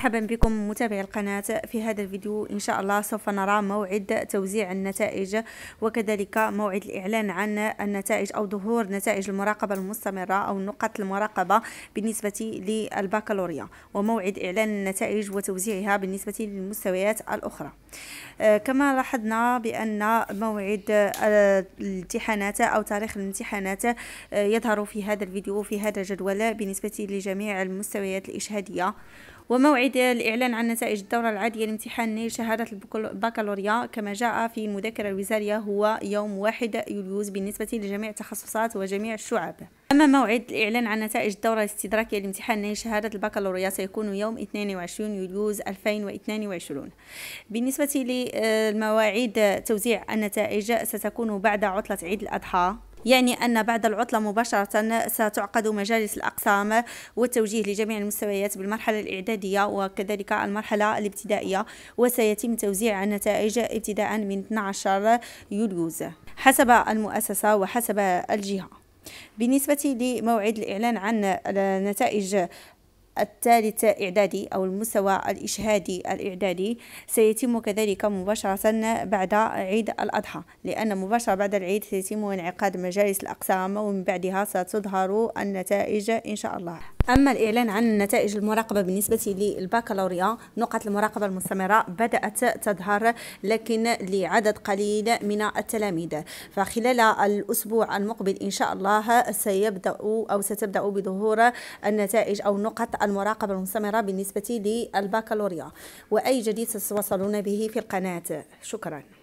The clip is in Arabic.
مرحبا بكم متابعي القناة في هذا الفيديو إن شاء الله سوف نرى موعد توزيع النتائج وكذلك موعد الإعلان عن النتائج أو ظهور نتائج المراقبة المستمرة أو نقط المراقبة بالنسبة للبكالوريا وموعد إعلان النتائج وتوزيعها بالنسبة للمستويات الأخرى آه، كما لاحظنا بأن موعد آه، الامتحانات أو تاريخ الامتحانات آه، يظهر في هذا الفيديو في هذا الجدول بالنسبة لجميع المستويات الإشهادية وموعد الإعلان عن نتائج الدورة العادية لامتحان شهادة البكالوريا كما جاء في المذكرة الوزارية هو يوم واحد يوليوز بالنسبة لجميع التخصصات وجميع الشعب أما موعد الإعلان عن نتائج الدورة الاستدراكية لامتحان شهادة البكالوريا سيكون يوم 22 يوليوز 2022 بالنسبة للمواعيد توزيع النتائج ستكون بعد عطلة عيد الأضحى يعني أن بعد العطلة مباشرة ستعقد مجالس الأقسام والتوجيه لجميع المستويات بالمرحلة الإعدادية وكذلك المرحلة الابتدائية وسيتم توزيع النتائج ابتداء من 12 يوليوز حسب المؤسسة وحسب الجهة بالنسبة لموعد الإعلان عن نتائج الثالث إعدادي أو المستوى الإشهادي الإعدادي سيتم كذلك مباشرة بعد عيد الأضحى لأن مباشرة بعد العيد سيتم انعقاد مجالس الأقسام ومن بعدها ستظهر النتائج إن شاء الله أما الإعلان عن نتائج المراقبة بالنسبة للبكالوريا نقط المراقبة المستمرة بدأت تظهر لكن لعدد قليل من التلاميذ فخلال الأسبوع المقبل إن شاء الله سيبدأ أو ستبدأ بظهور النتائج أو نقط المراقبة المستمرة بالنسبة للبكالوريا وأي جديد ستتواصلون به في القناة شكراً